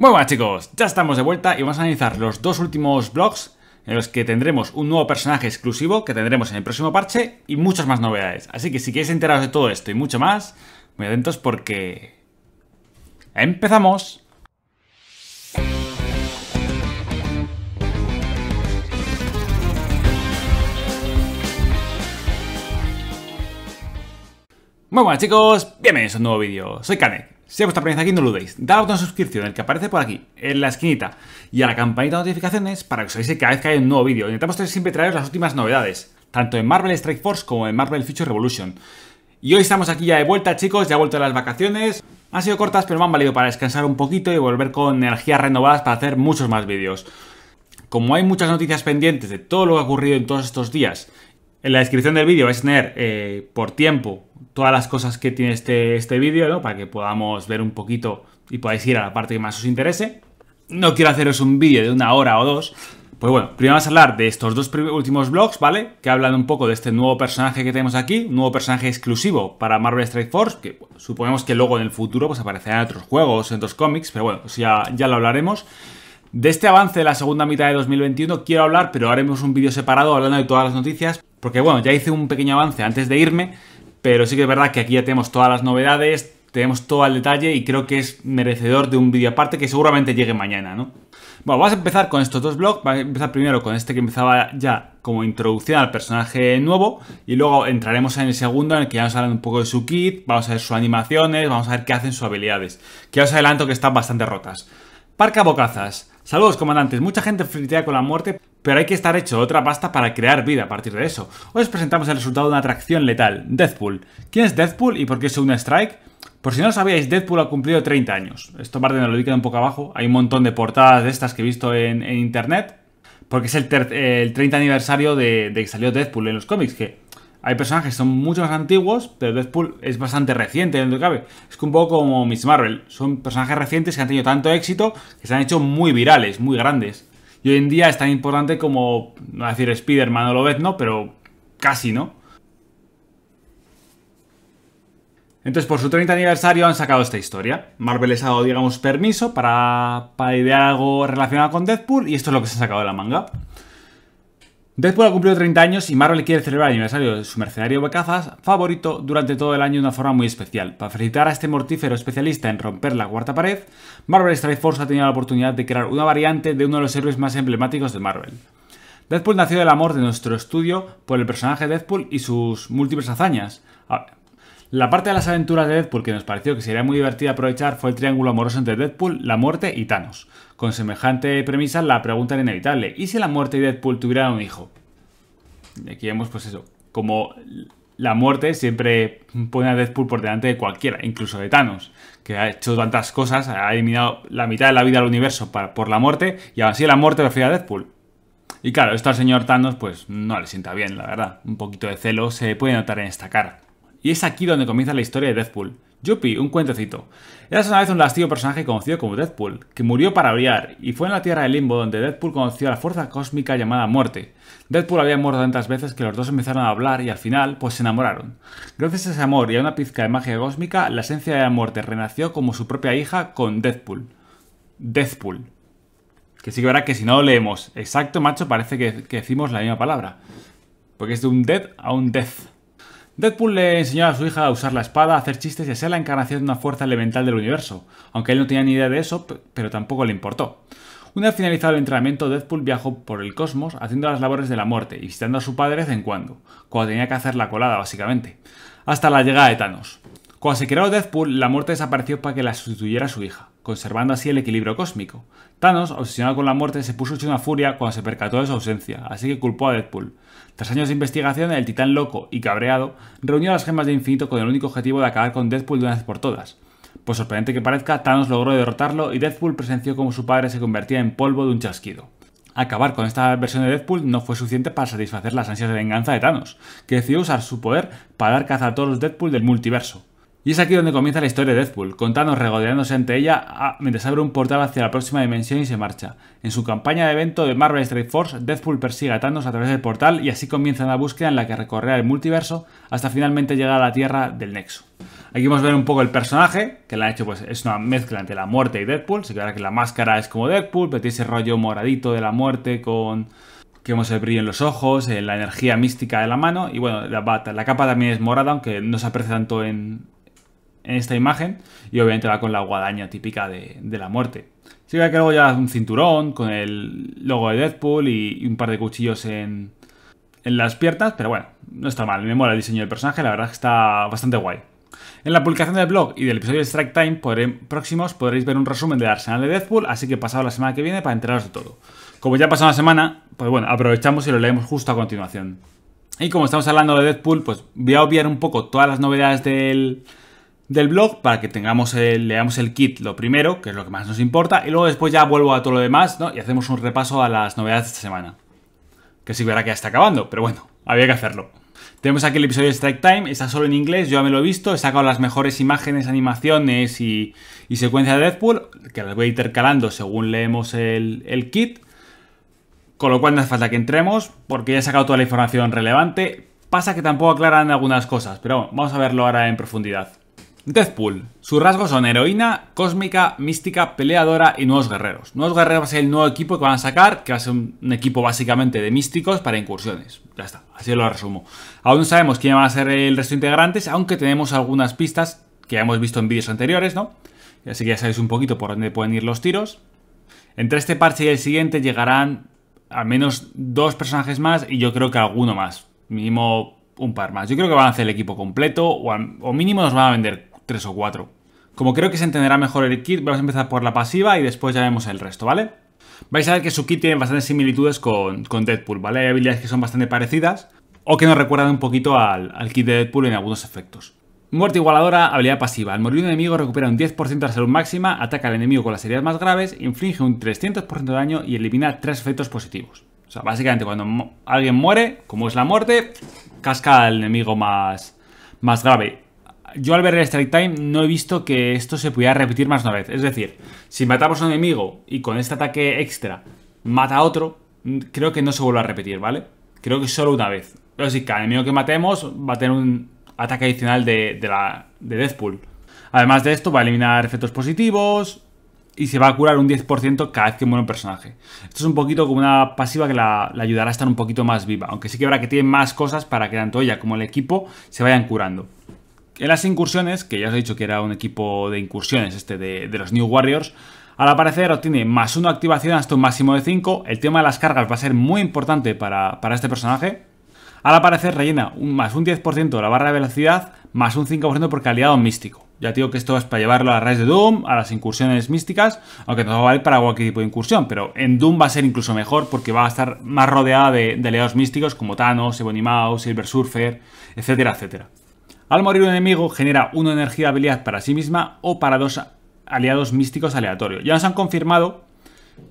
Muy buenas chicos, ya estamos de vuelta y vamos a analizar los dos últimos vlogs en los que tendremos un nuevo personaje exclusivo que tendremos en el próximo parche y muchas más novedades. Así que si queréis enteraros de todo esto y mucho más, muy atentos porque... ¡Empezamos! Muy buenas chicos, bienvenidos a un nuevo vídeo, soy Kanek si es vuestra primera aquí, no lo dudéis. Dad al botón de suscripción, el que aparece por aquí, en la esquinita, y a la campanita de notificaciones para que os avise cada vez que hay un nuevo vídeo. Intentamos siempre traeros las últimas novedades, tanto en Marvel Strike Force como en Marvel Future Revolution. Y hoy estamos aquí ya de vuelta, chicos, ya he vuelto de las vacaciones. Han sido cortas, pero me han valido para descansar un poquito y volver con energías renovadas para hacer muchos más vídeos. Como hay muchas noticias pendientes de todo lo que ha ocurrido en todos estos días en la descripción del vídeo vais a tener eh, por tiempo todas las cosas que tiene este, este vídeo, ¿no? Para que podamos ver un poquito y podáis ir a la parte que más os interese. No quiero haceros un vídeo de una hora o dos. Pues bueno, primero vamos a hablar de estos dos últimos vlogs, ¿vale? Que hablan un poco de este nuevo personaje que tenemos aquí, un nuevo personaje exclusivo para Marvel Strike Force, que suponemos que luego en el futuro pues aparecerá en otros juegos, en otros cómics, pero bueno, pues ya, ya lo hablaremos. De este avance de la segunda mitad de 2021 quiero hablar, pero haremos un vídeo separado hablando de todas las noticias, porque bueno, ya hice un pequeño avance antes de irme, pero sí que es verdad que aquí ya tenemos todas las novedades, tenemos todo el detalle y creo que es merecedor de un vídeo aparte que seguramente llegue mañana, ¿no? Bueno, vamos a empezar con estos dos blogs. Vamos a empezar primero con este que empezaba ya como introducción al personaje nuevo y luego entraremos en el segundo en el que ya nos hablan un poco de su kit, vamos a ver sus animaciones, vamos a ver qué hacen sus habilidades, que ya os adelanto que están bastante rotas. Parca Bocazas. Saludos, comandantes. Mucha gente fritea con la muerte, pero hay que estar hecho otra pasta para crear vida a partir de eso. Hoy os presentamos el resultado de una atracción letal, Deathpool. ¿Quién es Deathpool y por qué es un strike? Por si no lo sabíais, Deadpool ha cumplido 30 años. Esto parte de lo queda un poco abajo. Hay un montón de portadas de estas que he visto en, internet. Porque es el, 30 aniversario de, que salió Deadpool en los cómics, que hay personajes que son mucho más antiguos, pero Deadpool es bastante reciente dentro de cabe. Es que un poco como Miss Marvel. Son personajes recientes que han tenido tanto éxito que se han hecho muy virales, muy grandes. Y hoy en día es tan importante como, no decir Spider-Man o ves ¿no? Pero casi, ¿no? Entonces, por su 30 aniversario han sacado esta historia. Marvel les ha dado, digamos, permiso para, para idear algo relacionado con Deadpool y esto es lo que se ha sacado de la manga. Deadpool ha cumplido 30 años y Marvel quiere celebrar el aniversario de su mercenario becazas favorito durante todo el año de una forma muy especial. Para felicitar a este mortífero especialista en romper la cuarta pared, Marvel Strike Force ha tenido la oportunidad de crear una variante de uno de los héroes más emblemáticos de Marvel. Deadpool nació del amor de nuestro estudio por el personaje Deadpool y sus múltiples hazañas. Ah, la parte de las aventuras de Deadpool que nos pareció que sería muy divertida aprovechar fue el triángulo amoroso entre Deadpool, la muerte y Thanos. Con semejante premisa la pregunta era inevitable, ¿y si la muerte y Deadpool tuvieran un hijo? Y aquí vemos pues eso, como la muerte siempre pone a Deadpool por delante de cualquiera, incluso de Thanos, que ha hecho tantas cosas, ha eliminado la mitad de la vida del universo por la muerte, y aún así la muerte prefiere a Deadpool. Y claro, esto al señor Thanos pues no le sienta bien, la verdad. Un poquito de celo se puede notar en esta cara. Y es aquí donde comienza la historia de Deadpool. Yuppie, un cuentecito. Eras una vez un lastío personaje conocido como Deadpool, que murió para brillar, y fue en la Tierra del Limbo donde Deadpool conoció a la fuerza cósmica llamada Muerte. Deadpool había muerto tantas veces que los dos empezaron a hablar y al final, pues se enamoraron. Gracias a ese amor y a una pizca de magia cósmica, la esencia de la Muerte renació como su propia hija con Deadpool. Deathpool. Que sí que verá que si no lo leemos exacto, macho, parece que, que decimos la misma palabra. Porque es de un dead a un death. Deadpool le enseñó a su hija a usar la espada, a hacer chistes y a ser la encarnación de una fuerza elemental del universo, aunque él no tenía ni idea de eso, pero tampoco le importó. Una vez finalizado el entrenamiento, Deadpool viajó por el cosmos haciendo las labores de la muerte y visitando a su padre de vez en cuando, cuando tenía que hacer la colada básicamente, hasta la llegada de Thanos. Cuando se creó Deadpool, la muerte desapareció para que la sustituyera a su hija conservando así el equilibrio cósmico. Thanos, obsesionado con la muerte, se puso hecho una furia cuando se percató de su ausencia, así que culpó a Deadpool. Tras años de investigación, el titán loco y cabreado reunió las gemas de infinito con el único objetivo de acabar con Deadpool de una vez por todas. Por sorprendente que parezca, Thanos logró derrotarlo y Deadpool presenció como su padre se convertía en polvo de un chasquido. Acabar con esta versión de Deadpool no fue suficiente para satisfacer las ansias de venganza de Thanos, que decidió usar su poder para dar caza a todos los Deadpool del multiverso. Y es aquí donde comienza la historia de Deadpool, contando regodeándose ante ella mientras abre un portal hacia la próxima dimensión y se marcha. En su campaña de evento de Marvel Strike Force, Deadpool persigue a Thanos a través del portal y así comienza una búsqueda en la que recorrerá el multiverso hasta finalmente llegar a la Tierra del Nexo. Aquí vamos a ver un poco el personaje, que la han hecho pues es una mezcla entre la muerte y Deadpool, se queda que la máscara es como Deadpool, pero tiene ese rollo moradito de la muerte con que hemos el brillo en los ojos, en eh, la energía mística de la mano y bueno, la, la capa también es morada, aunque no se aprecia tanto en, en esta imagen y obviamente va con la guadaña típica de, la muerte. Sí que luego ya un cinturón con el logo de Deadpool y, un par de cuchillos en, en, las piernas, pero bueno, no está mal, me mola el diseño del personaje, la verdad es que está bastante guay. En la publicación del blog y del episodio de Strike Time próximos podréis ver un resumen del arsenal de Deadpool, así que pasado la semana que viene para enteraros de todo. Como ya ha pasado la semana, pues bueno, aprovechamos y lo leemos justo a continuación. Y como estamos hablando de Deadpool, pues voy a obviar un poco todas las novedades del, del blog para que tengamos el, leamos el kit lo primero, que es lo que más nos importa, y luego después ya vuelvo a todo lo demás ¿no? y hacemos un repaso a las novedades de esta semana. Que sí verá que ya está acabando, pero bueno, había que hacerlo. Tenemos aquí el episodio de Strike Time, está solo en inglés, yo ya me lo he visto, he sacado las mejores imágenes, animaciones y, y secuencia de Deadpool, que las voy intercalando según leemos el, kit. Con lo cual no hace falta que entremos, porque ya he sacado toda la información relevante. Pasa que tampoco aclaran algunas cosas, pero vamos a verlo ahora en profundidad. Deathpool. Sus rasgos son heroína, cósmica, mística, peleadora y nuevos guerreros. Nuevos guerreros va a ser el nuevo equipo que van a sacar, que va a ser un, equipo básicamente de místicos para incursiones. Ya está, así lo resumo. Aún no sabemos quién van a ser el resto de integrantes, aunque tenemos algunas pistas que ya hemos visto en vídeos anteriores, ¿no? Así que ya sabéis un poquito por dónde pueden ir los tiros. Entre este parche y el siguiente llegarán al menos dos personajes más y yo creo que alguno más. Mínimo un par más. Yo creo que van a hacer el equipo completo o, o mínimo nos van a vender 3 o 4. Como creo que se entenderá mejor el kit, vamos a empezar por la pasiva y después ya vemos el resto, ¿vale? Vais a ver que su kit tiene bastantes similitudes con, con Deadpool, ¿vale? Hay habilidades que son bastante parecidas o que nos recuerdan un poquito al, al kit de Deadpool en algunos efectos. Muerte igualadora, habilidad pasiva. Al morir un enemigo recupera un 10% de la salud máxima, ataca al enemigo con las heridas más graves, inflige un 300% de daño y elimina 3 efectos positivos. O sea, básicamente cuando alguien muere, como es la muerte, casca al enemigo más, más grave yo al ver el strike time no he visto que esto se pudiera repetir más una vez. Es decir, si matamos a un enemigo y con este ataque extra mata a otro, creo que no se vuelva a repetir, ¿vale? Creo que solo una vez. Pero si cada enemigo que matemos va a tener un ataque adicional de, la, de Deathpool. Además de esto, va a eliminar efectos positivos y se va a curar un 10% cada vez que muere un personaje. Esto es un poquito como una pasiva que la, ayudará a estar un poquito más viva. Aunque sí que habrá que tener más cosas para que tanto ella como el equipo se vayan curando. En las incursiones, que ya os he dicho que era un equipo de incursiones este de, los New Warriors, al aparecer obtiene más una activación hasta un máximo de 5. El tema de las cargas va a ser muy importante para, este personaje. Al aparecer rellena un, más un 10% la barra de velocidad, más un 5% por aliado místico. Ya digo que esto es para llevarlo a raíz de Doom, a las incursiones místicas, aunque no va a valer para cualquier tipo de incursión, pero en Doom va a ser incluso mejor porque va a estar más rodeada de, de aliados místicos como Thanos, Ebony Maw, Silver Surfer, etcétera, etcétera. Al morir un enemigo, genera una energía de habilidad para sí misma o para dos aliados místicos aleatorios. Ya nos han confirmado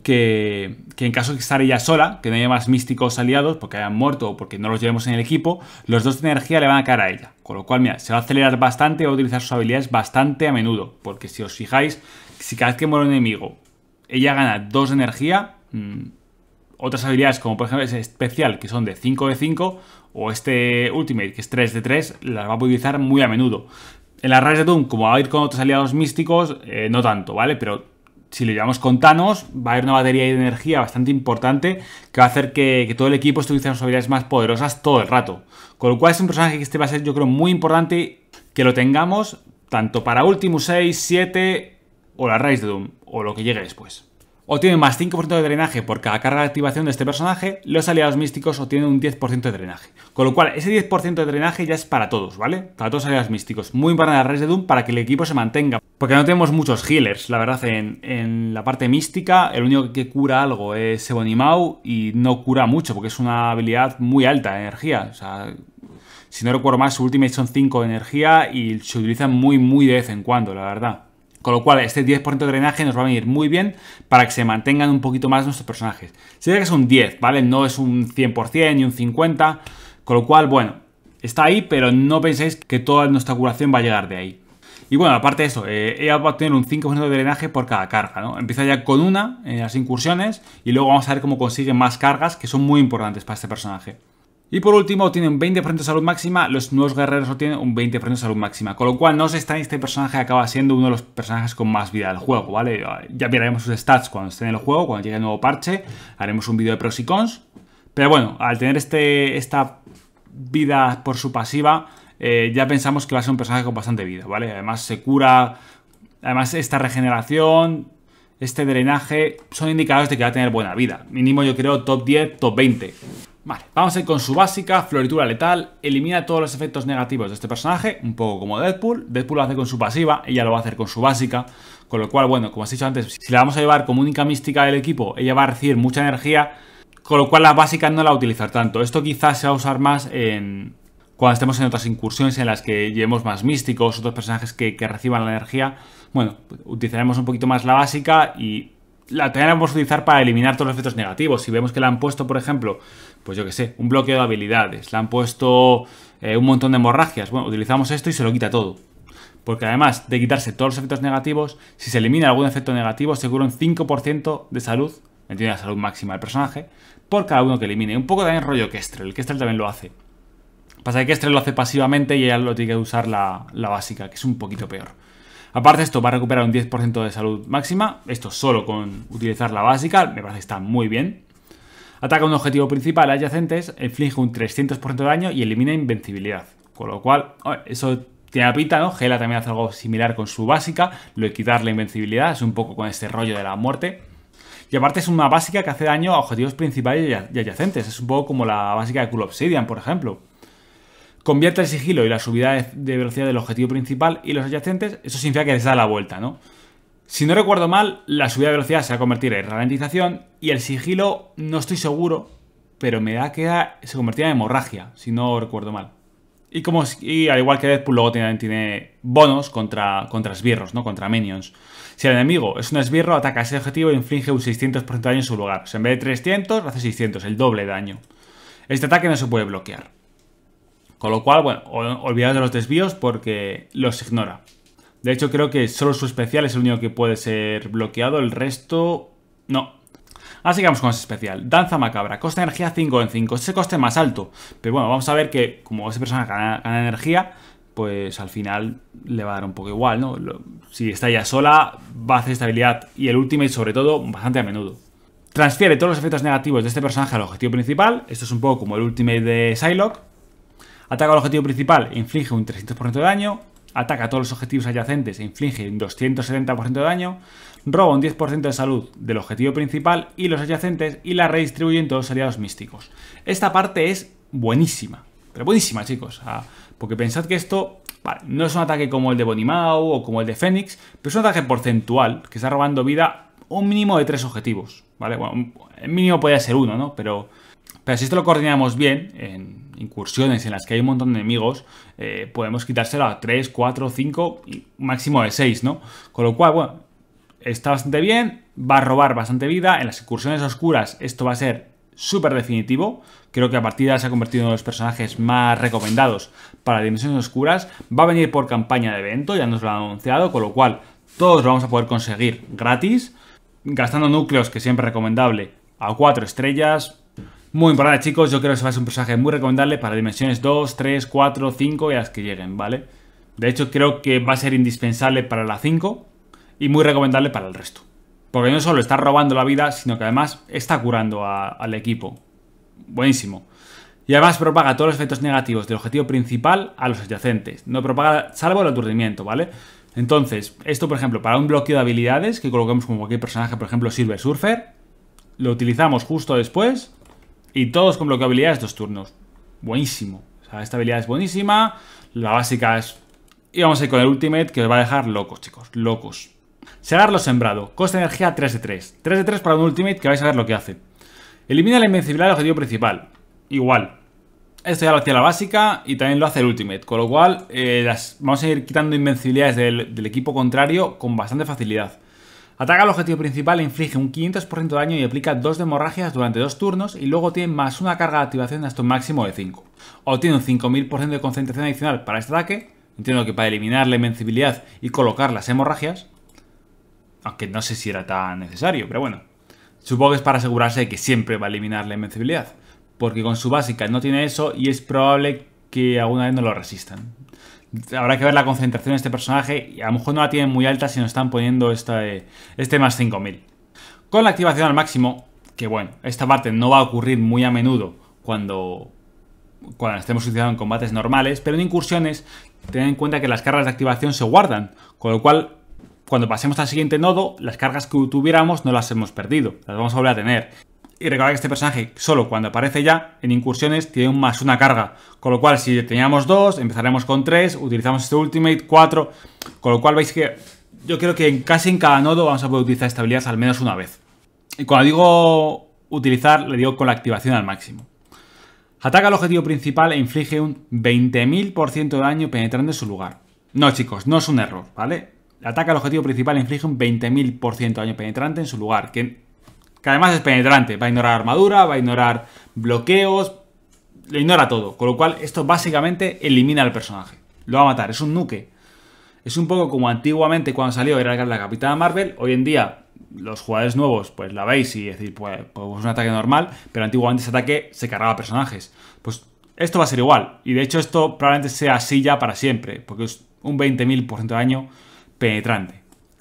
que, que, en caso de estar ella sola, que no haya más místicos aliados porque hayan muerto o porque no los llevemos en el equipo, los dos de energía le van a caer a ella. Con lo cual, mira, se va a acelerar bastante y va a utilizar sus habilidades bastante a menudo. Porque si os fijáis, si cada vez que muere un enemigo, ella gana dos de energía, mm, otras habilidades como por ejemplo es especial, que son de 5 de 5, o este Ultimate, que es 3 de 3, las va a utilizar muy a menudo. En la Rise de Doom, como va a ir con otros aliados místicos, eh, no tanto, ¿vale? Pero si lo llevamos con Thanos, va a haber una batería de energía bastante importante que va a hacer que, todo el equipo esté utilizando sus habilidades más poderosas todo el rato. Con lo cual es un personaje que este va a ser, yo creo, muy importante que lo tengamos tanto para Ultimus 6, 7 o la Rise de Doom, o lo que llegue después tiene más 5% de drenaje por cada carga de activación de este personaje, los aliados místicos obtienen un 10% de drenaje. Con lo cual, ese 10% de drenaje ya es para todos, ¿vale? Para todos los aliados místicos. Muy importante la redes de Doom para que el equipo se mantenga. Porque no tenemos muchos healers, la verdad, en, la parte mística, el único que cura algo es Sebonimau y no cura mucho, porque es una habilidad muy alta de energía. O sea, si no recuerdo más, su ultimate son 5 de energía y se utiliza muy, muy de vez en cuando, la verdad. Con lo cual, este 10% de drenaje nos va a venir muy bien para que se mantengan un poquito más nuestros personajes. Sería que es un 10, ¿vale? No es un 100% ni un 50%, con lo cual, bueno, está ahí, pero no penséis que toda nuestra curación va a llegar de ahí. Y bueno, aparte de eso, eh, ella va a tener un 5% de drenaje por cada carga, ¿no? Empieza ya con una en eh, las incursiones y luego vamos a ver cómo consigue más cargas que son muy importantes para este personaje. Y por último, tiene un 20% de salud máxima. Los nuevos guerreros tienen un 20% de salud máxima. Con lo cual, no se está este personaje acaba siendo uno de los personajes con más vida del juego, ¿vale? Ya veremos sus stats cuando esté en el juego, cuando llegue el nuevo parche. Haremos un vídeo de pros y cons. Pero bueno, al tener este, esta vida por su pasiva, eh, ya pensamos que va a ser un personaje con bastante vida, ¿vale? Además se cura, además esta regeneración, este drenaje, son indicadores de que va a tener buena vida. Mínimo yo creo top 10, top 20. Vale, vamos a ir con su básica, floritura letal, elimina todos los efectos negativos de este personaje, un poco como Deadpool. Deadpool lo hace con su pasiva, ella lo va a hacer con su básica, con lo cual, bueno, como has he dicho antes, si la vamos a llevar como única mística del equipo, ella va a recibir mucha energía, con lo cual la básica no la va a utilizar tanto. Esto quizás se va a usar más en, cuando estemos en otras incursiones en las que llevemos más místicos, otros personajes que, reciban la energía, bueno, utilizaremos un poquito más la básica y la tenemos que utilizar para eliminar todos los efectos negativos. Si vemos que le han puesto, por ejemplo, pues yo que sé, un bloqueo de habilidades, le han puesto eh, un montón de hemorragias, bueno, utilizamos esto y se lo quita todo. Porque además de quitarse todos los efectos negativos, si se elimina algún efecto negativo, se cura un 5% de salud, entiende la salud máxima del personaje, por cada uno que elimine. Un poco también rollo Kestrel, Kestrel también lo hace. Pasa que Kestrel lo hace pasivamente y ella lo tiene que usar la, la básica, que es un poquito peor. Aparte esto va a recuperar un 10% de salud máxima, esto solo con utilizar la básica, me parece que está muy bien. Ataca un objetivo principal adyacentes, inflige un 300% de daño y elimina invencibilidad. Con lo cual, eso tiene la pinta, ¿no? Gela también hace algo similar con su básica, lo de quitar la invencibilidad, es un poco con este rollo de la muerte. Y aparte es una básica que hace daño a objetivos principales y adyacentes, es un poco como la básica de Cool Obsidian, por ejemplo convierte el sigilo y la subida de velocidad del objetivo principal y los adyacentes, eso significa que les da la vuelta, ¿no? Si no recuerdo mal, la subida de velocidad se va a convertir en ralentización y el sigilo, no estoy seguro, pero me da que se convertirá en hemorragia, si no recuerdo mal. Y, como, al igual que Deadpool, luego tiene, tiene bonos contra, contra esbirros, ¿no? Contra minions. Si el enemigo es un esbirro, ataca ese objetivo e inflige un 600% de daño en su lugar. O sea, en vez de 300, hace 600, el doble daño. Este ataque no se puede bloquear. Con lo cual, bueno, olvidamos de los desvíos porque los ignora. De hecho, creo que solo su especial es el único que puede ser bloqueado, el resto no. Así que vamos con ese especial. Danza macabra, costa de energía 5 en 5, ese coste más alto. Pero bueno, vamos a ver que como ese personaje gana, energía, pues al final le va a dar un poco igual, ¿no? Si está ya sola, va a hacer estabilidad y el ultimate sobre todo bastante a menudo. Transfiere todos los efectos negativos de este personaje al objetivo principal. Esto es un poco como el ultimate de Psylocke. Ataca al objetivo principal, e inflige un 300% de daño. Ataca a todos los objetivos adyacentes, e inflige un 270% de daño. Roba un 10% de salud del objetivo principal y los adyacentes y la redistribuye en todos los aliados místicos. Esta parte es buenísima. Pero buenísima, chicos. porque pensad que esto no es un ataque como el de Bonimao o como el de Fénix, pero es un ataque porcentual que está robando vida un mínimo de tres objetivos. ¿Vale? Bueno, el mínimo puede ser uno, ¿no? Pero, pero si esto lo coordinamos bien en incursiones en las que hay un montón de enemigos, eh, podemos quitárselo a 3, 4, 5 y máximo de 6, ¿no? Con lo cual, bueno, está bastante bien, va a robar bastante vida. En las incursiones oscuras esto va a ser súper definitivo. Creo que a partir de ahora se ha convertido en uno de los personajes más recomendados para Dimensiones Oscuras. Va a venir por campaña de evento, ya nos lo han anunciado, con lo cual todos lo vamos a poder conseguir gratis. Gastando núcleos, que siempre es recomendable, a 4 estrellas, muy importante, chicos. Yo creo que se va a ser un personaje muy recomendable para dimensiones 2, 3, 4, 5 y las que lleguen, ¿vale? De hecho, creo que va a ser indispensable para la 5 y muy recomendable para el resto. Porque no solo está robando la vida, sino que además está curando al equipo. Buenísimo. Y además propaga todos los efectos negativos del objetivo principal a los adyacentes. No propaga, salvo el aturdimiento, ¿vale? Entonces, esto, por ejemplo, para un bloqueo de habilidades que coloquemos como cualquier personaje, por ejemplo, sirve Surfer, lo utilizamos justo después y todos con bloqueabilidades dos turnos. Buenísimo. O sea, esta habilidad es buenísima. La básica es... Y vamos a ir con el Ultimate, que os va a dejar locos, chicos. Locos. lo sembrado. costa de energía 3 de 3. 3 de 3 para un Ultimate, que vais a ver lo que hace. Elimina la invencibilidad del objetivo principal. Igual. Esto ya lo hacía la básica y también lo hace el Ultimate. Con lo cual, eh, vamos a ir quitando invencibilidades del equipo contrario con bastante facilidad. Ataca al objetivo principal inflige un 500% de daño y aplica 2 de hemorragias durante 2 turnos y luego tiene más una carga de activación hasta un máximo de 5. Obtiene un 5000% de concentración adicional para este ataque, entiendo que para eliminar la invencibilidad y colocar las hemorragias, aunque no sé si era tan necesario, pero bueno. Supongo que es para asegurarse de que siempre va a eliminar la invencibilidad, porque con su básica no tiene eso y es probable que alguna vez no lo resistan habrá que ver la concentración de este personaje y a lo mejor no la tienen muy alta si nos están poniendo eh, este más 5000. Con la activación al máximo, que bueno, esta parte no va a ocurrir muy a menudo cuando, cuando estemos utilizando en combates normales, pero en incursiones ten en cuenta que las cargas de activación se guardan, con lo cual cuando pasemos al siguiente nodo, las cargas que tuviéramos no las hemos perdido, las vamos a volver a tener. Y recordad que este personaje, solo cuando aparece ya, en incursiones, tiene más una carga. Con lo cual, si teníamos dos, empezaremos con tres, utilizamos este ultimate, cuatro. Con lo cual veis que yo creo que en casi en cada nodo vamos a poder utilizar esta habilidad al menos una vez. Y cuando digo utilizar, le digo con la activación al máximo. Ataca al objetivo principal e inflige un 20.000% de daño penetrando en su lugar. No, chicos, no es un error, ¿vale? Ataca al objetivo principal e inflige un 20.000% de daño penetrante en su lugar, que que además es penetrante. Va a ignorar armadura, va a ignorar bloqueos. Lo ignora todo. Con lo cual, esto básicamente elimina al personaje. Lo va a matar. Es un nuque. Es un poco como antiguamente cuando salió era la Capitana Marvel. Hoy en día los jugadores nuevos pues la veis y decís pues, pues, un ataque normal, pero antiguamente ese ataque se cargaba personajes. Pues esto va a ser igual. Y de hecho esto probablemente sea así ya para siempre, porque es un 20.000% de daño penetrante.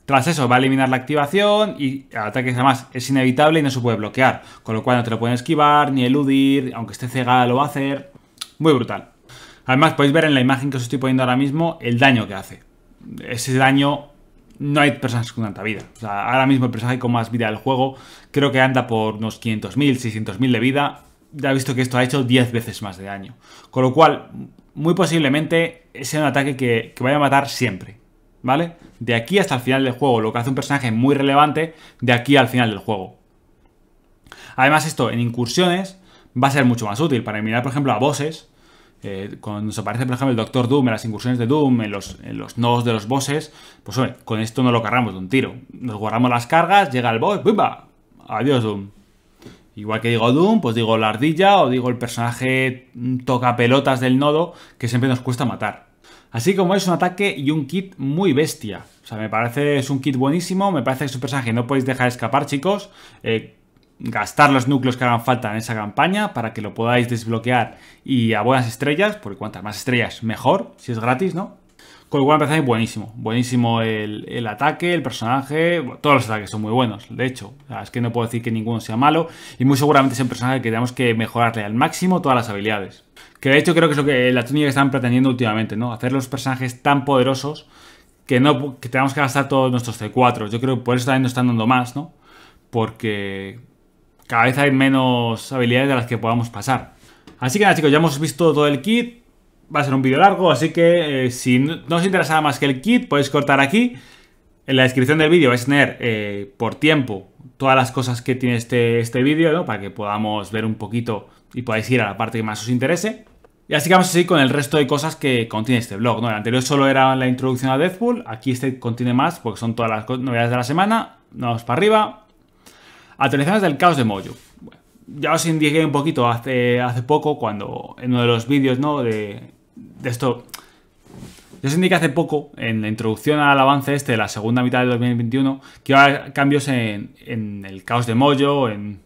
Tras eso va a eliminar la activación y ataques además es inevitable y no se puede bloquear, con lo cual no te lo pueden esquivar ni eludir, aunque esté cegado lo va a hacer. Muy brutal. Además podéis ver en la imagen que os estoy poniendo ahora mismo el daño que hace. Ese daño no hay personas con tanta vida. O sea, ahora mismo el personaje con más vida del juego creo que anda por unos 500.000, 600.000 de vida. Ya he visto que esto ha hecho 10 veces más de daño. Con lo cual, muy posiblemente sea un ataque que, que vaya a matar siempre. ¿vale? De aquí hasta el final del juego, lo que hace un personaje muy relevante de aquí al final del juego. Además esto en incursiones va a ser mucho más útil para mirar, por ejemplo, a bosses. Eh, cuando se aparece, por ejemplo, el Doctor Doom en las incursiones de Doom, en los, nodos de los bosses, pues hombre, con esto no lo cargamos de un tiro. Nos guardamos las cargas, llega el boss, ¡bumba! Adiós Doom. Igual que digo Doom, pues digo la ardilla o digo el personaje mm, toca pelotas del nodo que siempre nos cuesta matar. Así como es un ataque y un kit muy bestia. O sea, me parece es un kit buenísimo, me parece que es un personaje no podéis dejar escapar, chicos. Eh, gastar los núcleos que hagan falta en esa campaña para que lo podáis desbloquear y a buenas estrellas, porque cuantas más estrellas mejor, si es gratis, ¿no? Con lo cual es buenísimo, buenísimo el, ataque, el personaje, todos los ataques son muy buenos, de hecho, es que no puedo decir que ninguno sea malo y muy seguramente es un personaje que tenemos que mejorarle al máximo todas las habilidades. Que de hecho creo que es lo que eh, la técnica que están pretendiendo últimamente, ¿no? Hacer los personajes tan poderosos que no que tengamos que gastar todos nuestros C4. Yo creo que por eso también nos están dando más, ¿no? Porque cada vez hay menos habilidades de las que podamos pasar. Así que nada, chicos, ya hemos visto todo el kit. Va a ser un vídeo largo, así que eh, si no, os interesaba más que el kit, podéis cortar aquí. En la descripción del vídeo vais a tener eh, por tiempo todas las cosas que tiene este, este vídeo, ¿no? Para que podamos ver un poquito y podéis ir a la parte que más os interese. Y así que vamos a seguir con el resto de cosas que contiene este blog. ¿no? El anterior solo era la introducción a deadpool aquí este contiene más porque son todas las novedades de la semana. Vamos para arriba. Actualizaciones del caos de Mojo. ya os indiqué un poquito hace, hace poco cuando en uno de los vídeos ¿no? de, esto... Yo os indiqué hace poco, en la introducción al avance este de la segunda mitad de 2021, que iba a haber cambios en, en el caos de Mojo, en,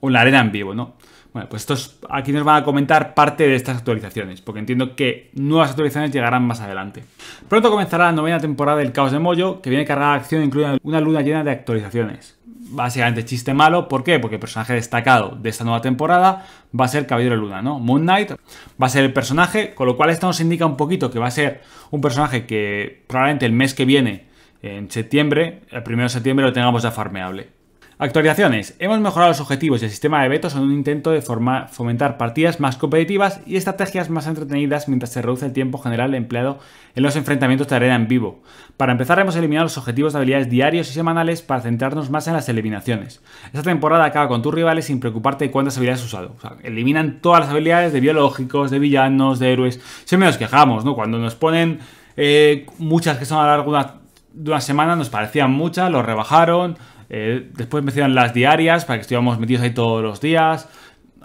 en la arena en vivo, ¿no? Bueno, pues estos, aquí nos van a comentar parte de estas actualizaciones, porque entiendo que nuevas actualizaciones llegarán más adelante. Pronto comenzará la novena temporada del Caos de mollo que viene cargada de acción incluye una luna llena de actualizaciones. Básicamente chiste malo, ¿por qué? Porque el personaje destacado de esta nueva temporada va a ser Caballero Luna, ¿no? Moon Knight va a ser el personaje, con lo cual esto nos indica un poquito que va a ser un personaje que probablemente el mes que viene, en septiembre, el primero de septiembre, lo tengamos ya farmeable. Actualizaciones. Hemos mejorado los objetivos y el sistema de vetos en un intento de fomentar partidas más competitivas y estrategias más entretenidas mientras se reduce el tiempo general empleado en los enfrentamientos de arena en vivo. Para empezar hemos eliminado los objetivos de habilidades diarios y semanales para centrarnos más en las eliminaciones. Esta temporada acaba con tus rivales sin preocuparte de cuántas habilidades has usado. eliminan todas las habilidades de biológicos, de villanos, de héroes. Siempre nos quejamos, ¿no? Cuando nos ponen eh, muchas que son a largo de una, de una semana nos parecían muchas, lo rebajaron, eh, después después metían las diarias para que estuviéramos metidos ahí todos los días.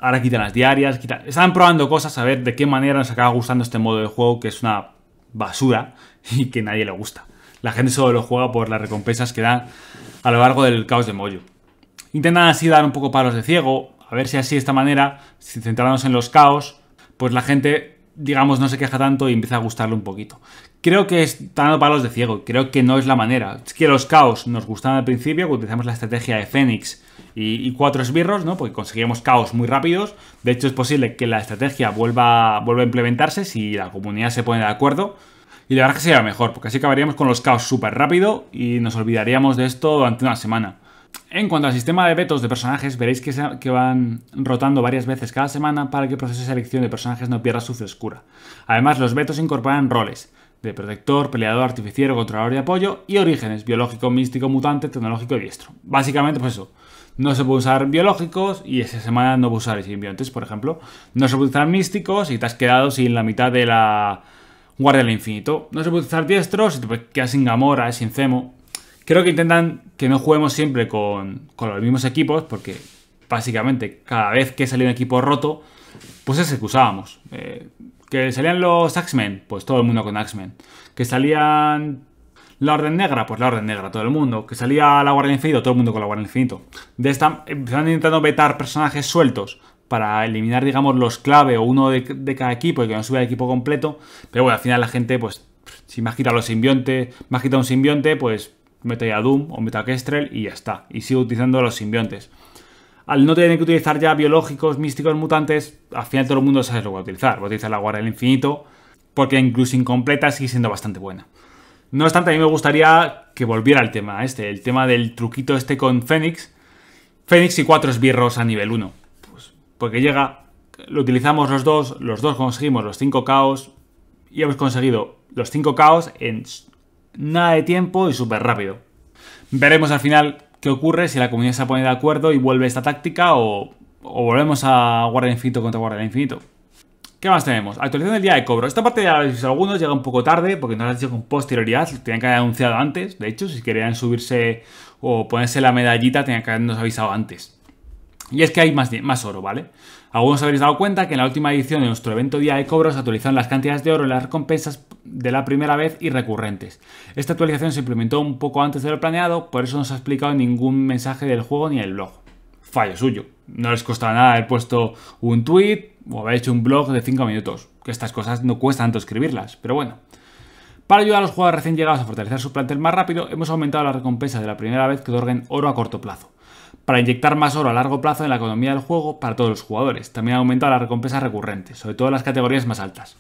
Ahora quitan las diarias. Quitan... Estaban probando cosas a ver de qué manera nos acaba gustando este modo de juego que es una basura y que nadie le gusta. La gente solo lo juega por las recompensas que dan a lo largo del caos de Moyo. Intentan así dar un poco palos de ciego, a ver si así de esta manera, si centrarnos en los caos, pues la gente digamos, no se queja tanto y empieza a gustarle un poquito. Creo que está dando palos de ciego, creo que no es la manera. Es que los caos nos gustaban al principio, que utilizamos la estrategia de Fénix y, cuatro esbirros, ¿no? Porque conseguíamos caos muy rápidos. De hecho, es posible que la estrategia vuelva, vuelva a implementarse si la comunidad se pone de acuerdo. Y la verdad que sería mejor, porque así acabaríamos con los caos súper rápido y nos olvidaríamos de esto durante una semana. En cuanto al sistema de vetos de personajes, veréis que, van rotando varias veces cada semana para que el proceso de selección de personajes no pierda su frescura. Además, los vetos incorporan roles de protector, peleador, artificiero, controlador y apoyo y orígenes biológico, místico, mutante, tecnológico y diestro. Básicamente, pues eso. No se puede usar biológicos y esa semana no puede usar simbiontes, por ejemplo. No se puede usar místicos y te has quedado sin la mitad de la Guardia del Infinito. No se puede usar diestros y te quedas sin Gamora, sin Cemo. Creo que intentan que no juguemos siempre con, los mismos equipos, porque básicamente cada vez que salía un equipo roto, pues es excusábamos que usábamos. Eh, que salían los Axemen, pues todo el mundo con Axemen. Que salían la Orden Negra, pues la Orden Negra, todo el mundo. Que salía la Guardia Infinito, todo el mundo con la Guardia Infinito. De esta, están intentando vetar personajes sueltos para eliminar, digamos, los clave o uno de, de cada equipo y que no suba el equipo completo. Pero bueno, al final la gente, pues, si me quitado los simbiontes, me has quitado un simbionte, pues mete ya Doom o meta a Kestrel y ya está. Y sigo utilizando los simbiontes. Al no tener que utilizar ya biológicos, místicos, mutantes, al final todo el mundo sabe lo que va a utilizar. Va a utilizar la Guardia del Infinito, porque incluso incompleta sigue siendo bastante buena. No obstante, a mí me gustaría que volviera al tema este, el tema del truquito este con Fénix. Fénix y cuatro esbirros a nivel 1. Pues porque llega, lo utilizamos los dos, los dos conseguimos los 5 caos y hemos conseguido los 5 caos en nada de tiempo y súper rápido. Veremos al final qué ocurre, si la comunidad se pone de acuerdo y vuelve esta táctica o, volvemos a Guardia Infinito contra Guardia Infinito. ¿Qué más tenemos? Actualización del día de cobro. Esta parte ya la habéis visto algunos, llega un poco tarde porque no la han dicho con posterioridad, tenían que haber anunciado antes. De hecho, si querían subirse o ponerse la medallita, tenían que habernos avisado antes. Y es que hay más, oro, ¿vale? Algunos habréis dado cuenta que en la última edición de nuestro evento Día de Cobros se actualizaron las cantidades de oro en las recompensas de la primera vez y recurrentes. Esta actualización se implementó un poco antes de lo planeado, por eso no se ha explicado ningún mensaje del juego ni el blog. Fallo suyo. No les costaba nada haber puesto un tweet o haber hecho un blog de 5 minutos, que estas cosas no cuesta tanto escribirlas, pero bueno. Para ayudar a los jugadores recién llegados a fortalecer su plantel más rápido, hemos aumentado la recompensa de la primera vez que otorguen oro a corto plazo para inyectar más oro a largo plazo en la economía del juego para todos los jugadores. También ha aumentado las recompensas recurrentes sobre todo en las categorías más altas.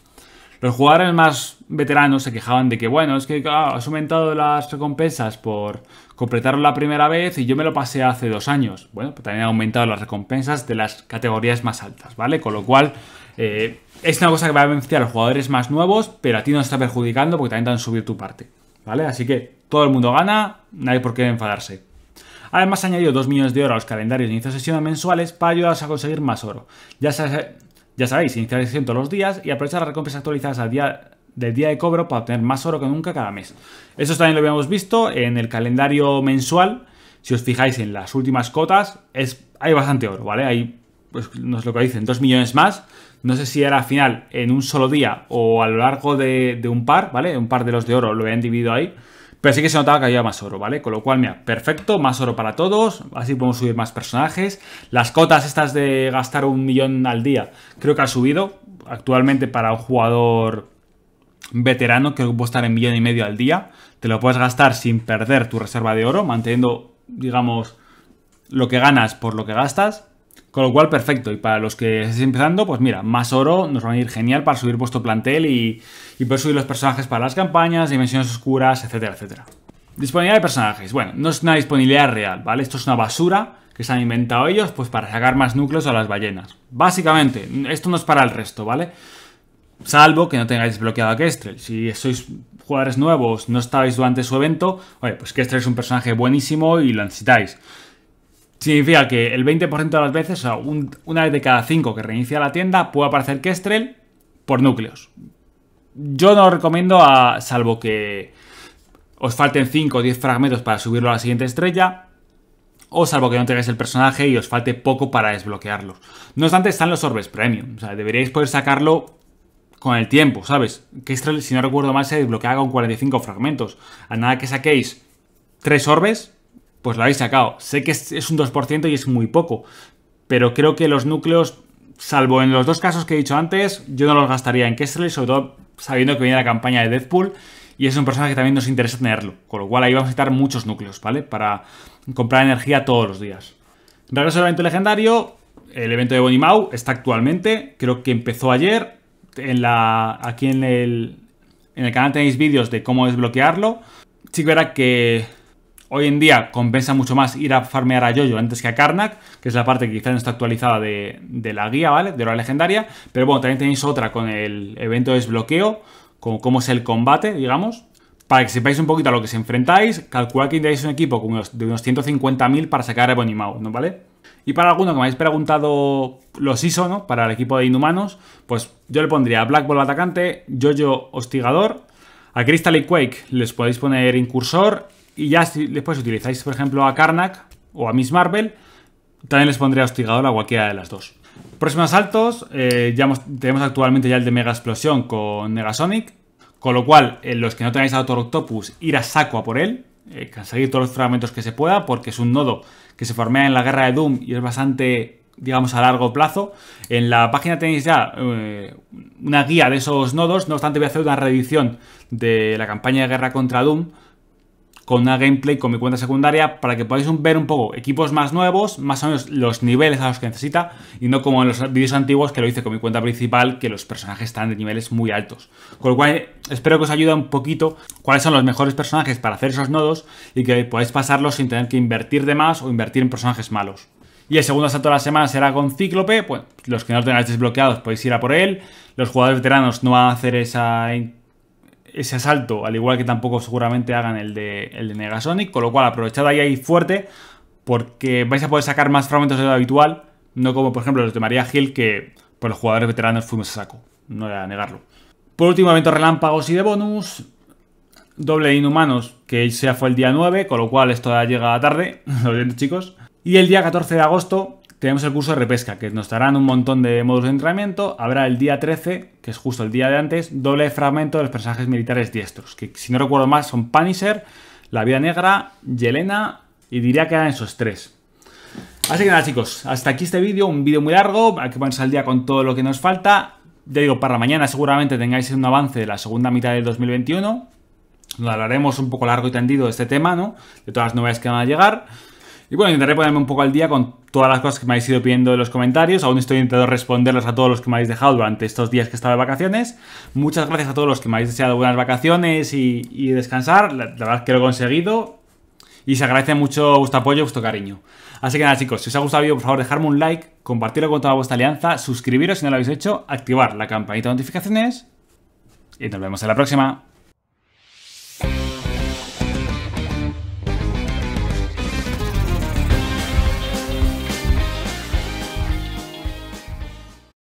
Los jugadores más veteranos se quejaban de que, bueno, es que ha ah, has aumentado las recompensas por completarlo la primera vez y yo me lo pasé hace dos años. Bueno, pues también ha aumentado las recompensas de las categorías más altas, ¿vale? Con lo cual, eh, es una cosa que va a beneficiar a los jugadores más nuevos, pero a ti no está perjudicando porque también te subir tu parte, ¿vale? Así que todo el mundo gana, no hay por qué enfadarse. Además, ha añadido 2 millones de oro a los calendarios de inicio de sesión mensuales para ayudaros a conseguir más oro. Ya, sabéis, iniciar sesión todos los días y aprovechar las recompensas actualizadas al día del día de cobro para obtener más oro que nunca cada mes. Eso también lo habíamos visto en el calendario mensual. Si os fijáis en las últimas cotas, es, hay bastante oro, ¿vale? Hay, pues nos lo que dicen, 2 millones más. No sé si era al final en un solo día o a lo largo de, de un par, ¿vale? Un par de los de oro lo habían dividido ahí. Pero sí que se notaba que había más oro, ¿vale? Con lo cual, mira, perfecto, más oro para todos. Así podemos subir más personajes. Las cotas estas de gastar un millón al día, creo que ha subido. Actualmente para un jugador veterano, creo que puede estar en millón y medio al día. Te lo puedes gastar sin perder tu reserva de oro, manteniendo, digamos, lo que ganas por lo que gastas. Con lo cual, perfecto. Y para los que estéis empezando, pues mira, más oro nos va a ir genial para subir vuestro plantel y, y poder subir los personajes para las campañas, dimensiones oscuras, etcétera, etcétera. Disponibilidad de personajes. Bueno, no es una disponibilidad real, ¿vale? Esto es una basura que se han inventado ellos pues para sacar más núcleos a las ballenas. Básicamente, esto no es para el resto, ¿vale? Salvo que no tengáis bloqueado a Kestrel. Si sois jugadores nuevos, no estabais durante su evento, oye, pues Kestrel es un personaje buenísimo y lo necesitáis. Significa que el 20% de las veces, o sea, una vez de cada 5 que reinicia la tienda, puede aparecer Kestrel por núcleos. Yo no lo recomiendo, a, salvo que os falten 5 o 10 fragmentos para subirlo a la siguiente estrella. O salvo que no tengáis el personaje y os falte poco para desbloquearlos. No obstante, están los orbes premium. O sea, deberíais poder sacarlo con el tiempo, ¿sabes? Kestrel, si no recuerdo mal, se desbloquea con 45 fragmentos. A nada que saquéis 3 orbes, pues lo habéis sacado. Sé que es, un 2% y es muy poco, pero creo que los núcleos, salvo en los dos casos que he dicho antes, yo no los gastaría en Kestrel, sobre todo sabiendo que viene la campaña de Deadpool y es un personaje que también nos interesa tenerlo, con lo cual ahí vamos a necesitar muchos núcleos, ¿vale? Para comprar energía todos los días. Regreso al evento legendario, el evento de Bonnie Mau está actualmente, creo que empezó ayer, en la, aquí en el, en el canal tenéis vídeos de cómo desbloquearlo. Sí que verá que hoy en día compensa mucho más ir a farmear a Jojo antes que a Karnak, que es la parte que quizás no está actualizada de, la guía, ¿vale? De la legendaria. Pero bueno, también tenéis otra con el evento de desbloqueo, con cómo es el combate, digamos. Para que sepáis un poquito a lo que se enfrentáis, calculad que tenéis un equipo de unos 150.000 para sacar a Mouse, ¿no? ¿Vale? Y para alguno que me habéis preguntado los ISO, ¿no? Para el equipo de Inhumanos, pues yo le pondría Black Ball atacante, Jojo hostigador, a Crystal y Quake les podéis poner incursor y ya si después utilizáis, por ejemplo, a Karnak o a Miss Marvel, también les pondría hostigador a cualquiera de las dos. Próximos saltos, eh, ya tenemos actualmente ya el de Mega Explosión con Negasonic, con lo cual, eh, los que no tenéis a Doctor Octopus, ir a saco a por él, eh, conseguir todos los fragmentos que se pueda, porque es un nodo que se formea en la guerra de Doom y es bastante, digamos, a largo plazo. En la página tenéis ya una guía de esos nodos, no obstante voy a hacer una reedición de la campaña de guerra contra Doom, con una gameplay con mi cuenta secundaria para que podáis ver un poco equipos más nuevos, más o menos los niveles a los que necesita y no como en los vídeos antiguos que lo hice con mi cuenta principal que los personajes están de niveles muy altos. Con lo cual espero que os ayude un poquito cuáles son los mejores personajes para hacer esos nodos y que podáis pasarlos sin tener que invertir de más o invertir en personajes malos. Y el segundo asalto de la semana será con Cíclope. Pues los que no lo tengáis desbloqueados podéis ir a por él. Los jugadores veteranos no van a hacer esa ese asalto, al igual que tampoco seguramente hagan el de, el de Negasonic, con lo cual aprovechad ahí, fuerte, porque vais a poder sacar más fragmentos de lo habitual, no como por ejemplo los de María Gil, que por los jugadores veteranos fuimos a saco, no voy a negarlo. Por último, evento relámpagos y de bonus, doble de inhumanos, que ya fue el día 9, con lo cual esto ya llega tarde, lo chicos. Y el día 14 de agosto, tenemos el curso de repesca, que nos darán un montón de módulos de entrenamiento. Habrá el día 13, que es justo el día de antes, doble fragmento de los personajes militares diestros, que si no recuerdo más, son Paniser, La Vida Negra, Yelena y diría que eran esos tres. Así que nada chicos, hasta aquí este vídeo, un vídeo muy largo, hay que ponerse al día con todo lo que nos falta. Ya digo, para mañana seguramente tengáis un avance de la segunda mitad del 2021. lo hablaremos un poco largo y tendido de este tema, ¿no? De todas las novedades que van a llegar. Y bueno, intentaré ponerme un poco al día con todas las cosas que me habéis ido pidiendo en los comentarios. Aún estoy intentando responderlos a todos los que me habéis dejado durante estos días que he estado de vacaciones. Muchas gracias a todos los que me habéis deseado buenas vacaciones y, descansar. La, verdad es que lo he conseguido. Y se agradece mucho vuestro apoyo, vuestro cariño. Así que nada, chicos, si os ha gustado el vídeo, por favor, dejarme un like, compartirlo con toda vuestra alianza, suscribiros si no lo habéis hecho, activar la campanita de notificaciones. Y nos vemos en la próxima.